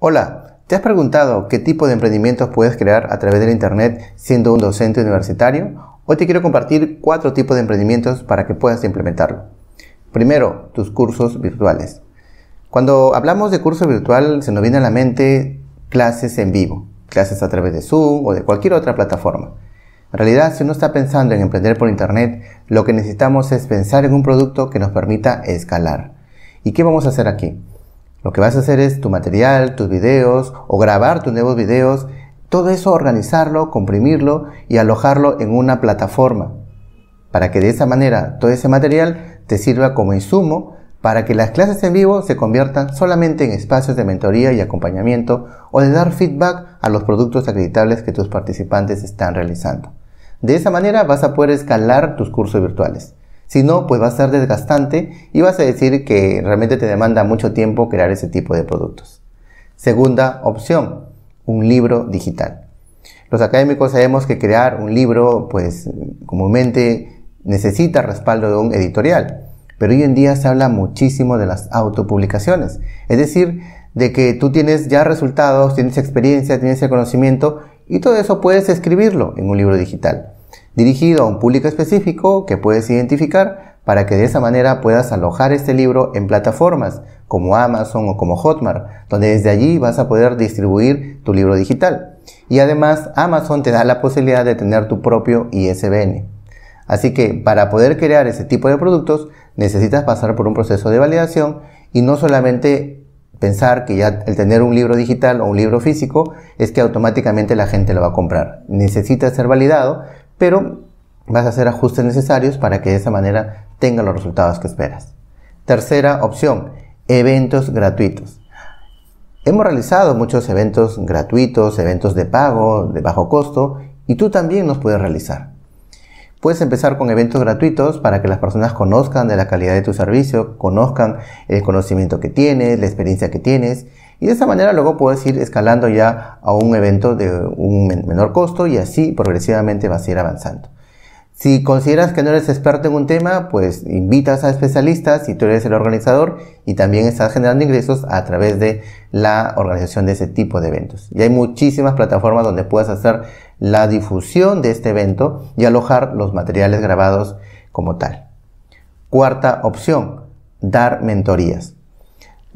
Hola, ¿te has preguntado qué tipo de emprendimientos puedes crear a través del Internet siendo un docente universitario? Hoy te quiero compartir cuatro tipos de emprendimientos para que puedas implementarlo. Primero, tus cursos virtuales. Cuando hablamos de curso virtual se nos viene a la mente clases en vivo, clases a través de Zoom o de cualquier otra plataforma. En realidad, si uno está pensando en emprender por Internet, lo que necesitamos es pensar en un producto que nos permita escalar. ¿Y qué vamos a hacer aquí? Lo que vas a hacer es tu material, tus videos o grabar tus nuevos videos, todo eso organizarlo, comprimirlo y alojarlo en una plataforma para que de esa manera todo ese material te sirva como insumo para que las clases en vivo se conviertan solamente en espacios de mentoría y acompañamiento o de dar feedback a los productos acreditables que tus participantes están realizando. De esa manera vas a poder escalar tus cursos virtuales. Si no, pues va a ser desgastante y vas a decir que realmente te demanda mucho tiempo crear ese tipo de productos. Segunda opción, un libro digital. Los académicos sabemos que crear un libro, pues comúnmente necesita respaldo de un editorial, pero hoy en día se habla muchísimo de las autopublicaciones, es decir, de que tú tienes ya resultados, tienes experiencia, tienes el conocimiento y todo eso puedes escribirlo en un libro digital dirigido a un público específico que puedes identificar para que de esa manera puedas alojar este libro en plataformas como Amazon o como Hotmart, donde desde allí vas a poder distribuir tu libro digital. Y además Amazon te da la posibilidad de tener tu propio ISBN. Así que para poder crear ese tipo de productos necesitas pasar por un proceso de validación y no solamente pensar que ya el tener un libro digital o un libro físico es que automáticamente la gente lo va a comprar. Necesita ser validado pero vas a hacer ajustes necesarios para que de esa manera tengas los resultados que esperas. Tercera opción, eventos gratuitos. Hemos realizado muchos eventos gratuitos, eventos de pago, de bajo costo, y tú también los puedes realizar. Puedes empezar con eventos gratuitos para que las personas conozcan de la calidad de tu servicio, conozcan el conocimiento que tienes, la experiencia que tienes y de esa manera luego puedes ir escalando ya a un evento de un menor costo y así progresivamente vas a ir avanzando. Si consideras que no eres experto en un tema, pues invitas a especialistas y tú eres el organizador y también estás generando ingresos a través de la organización de ese tipo de eventos. Y hay muchísimas plataformas donde puedes hacer la difusión de este evento y alojar los materiales grabados como tal. Cuarta opción, dar mentorías.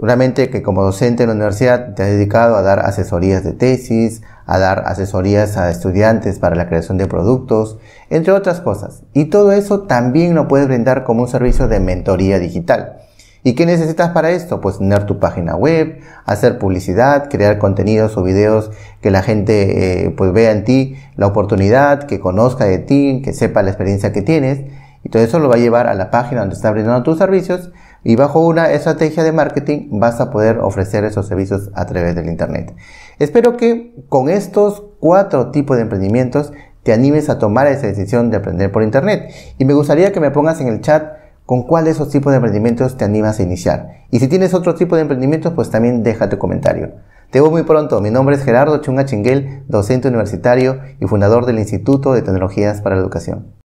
Realmente que como docente en la universidad te has dedicado a dar asesorías de tesis, a dar asesorías a estudiantes para la creación de productos, entre otras cosas. Y todo eso también lo puedes brindar como un servicio de mentoría digital. ¿Y qué necesitas para esto? Pues tener tu página web, hacer publicidad, crear contenidos o videos que la gente eh, pues vea en ti la oportunidad, que conozca de ti, que sepa la experiencia que tienes. Y todo eso lo va a llevar a la página donde está brindando tus servicios y bajo una estrategia de marketing vas a poder ofrecer esos servicios a través del Internet. Espero que con estos cuatro tipos de emprendimientos te animes a tomar esa decisión de aprender por Internet. Y me gustaría que me pongas en el chat con cuál de esos tipos de emprendimientos te animas a iniciar. Y si tienes otro tipo de emprendimientos, pues también deja tu comentario. Te veo muy pronto. Mi nombre es Gerardo Chunga Chinguel, docente universitario y fundador del Instituto de Tecnologías para la Educación.